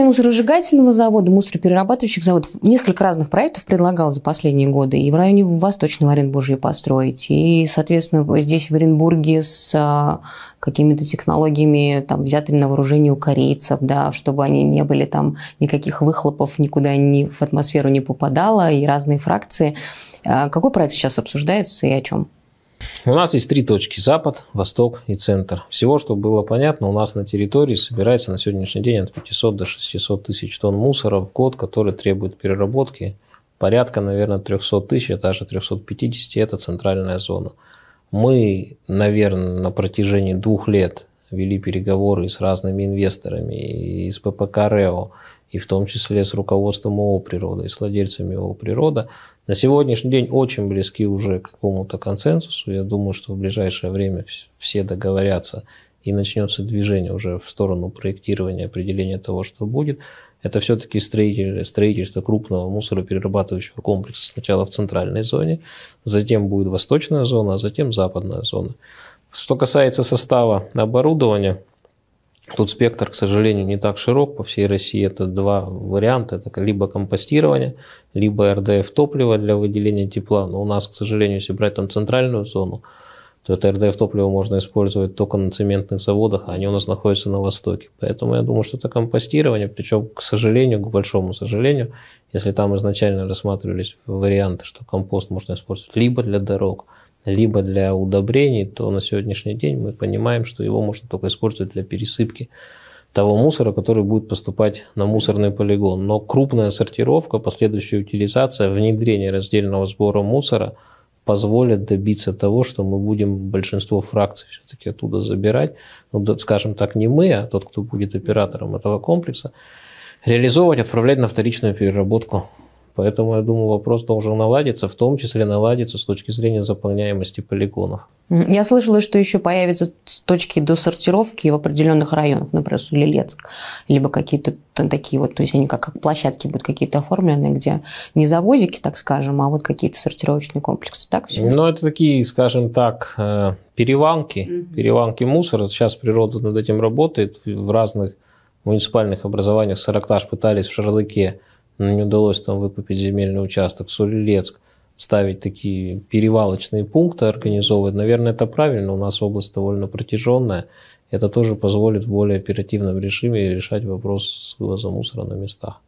мусоросжигательного завода, мусороперерабатывающих заводов. Несколько разных проектов предлагал за последние годы. И в районе Восточного Оренбуржья построить. И, соответственно, здесь в Оренбурге с а, какими-то технологиями, там, взятыми на вооружение у корейцев, да, чтобы они не были там, никаких выхлопов никуда не, в атмосферу не попадало, и разные фракции. А какой проект сейчас обсуждается и о чем? У нас есть три точки – запад, восток и центр. Всего, чтобы было понятно, у нас на территории собирается на сегодняшний день от 500 до 600 тысяч тонн мусора в год, который требует переработки. Порядка, наверное, 300 тысяч, а даже 350 – это центральная зона. Мы, наверное, на протяжении двух лет вели переговоры с разными инвесторами, и с ППК «Рео», и в том числе с руководством ООО «Природа», и с владельцами ООО «Природа», на сегодняшний день очень близки уже к какому-то консенсусу. Я думаю, что в ближайшее время все договорятся и начнется движение уже в сторону проектирования, определения того, что будет. Это все-таки строительство крупного мусороперерабатывающего комплекса сначала в центральной зоне, затем будет восточная зона, а затем западная зона. Что касается состава оборудования, тут спектр, к сожалению, не так широк. По всей России это два варианта. Это либо компостирование, либо РДФ-топливо для выделения тепла. Но у нас, к сожалению, если брать там центральную зону, то это РДФ-топливо можно использовать только на цементных заводах, а они у нас находятся на востоке. Поэтому я думаю, что это компостирование, причем, к сожалению, к большому сожалению, если там изначально рассматривались варианты, что компост можно использовать либо для дорог, либо для удобрений, то на сегодняшний день мы понимаем, что его можно только использовать для пересыпки того мусора, который будет поступать на мусорный полигон. Но крупная сортировка, последующая утилизация, внедрение раздельного сбора мусора позволят добиться того, что мы будем большинство фракций все-таки оттуда забирать. Ну, скажем так, не мы, а тот, кто будет оператором этого комплекса, реализовывать, отправлять на вторичную переработку Поэтому, я думаю, вопрос должен наладиться, в том числе наладиться с точки зрения заполняемости полигонов. Я слышала, что еще появятся точки до сортировки в определенных районах, например, Сулилецк, либо какие-то такие вот, то есть они как, как площадки будут какие-то оформлены, где не завозики, так скажем, а вот какие-то сортировочные комплексы, так? Все? Ну, это такие, скажем так, переванки, mm-hmm. переванки мусора. Сейчас природа над этим работает в разных муниципальных образованиях. Саракташ пытались в Шарлыке но не удалось там выкупить земельный участок, Солилецк, ставить такие перевалочные пункты, организовывать. Наверное, это правильно, у нас область довольно протяженная, это тоже позволит в более оперативном режиме решать вопрос с вывозом мусора на местах.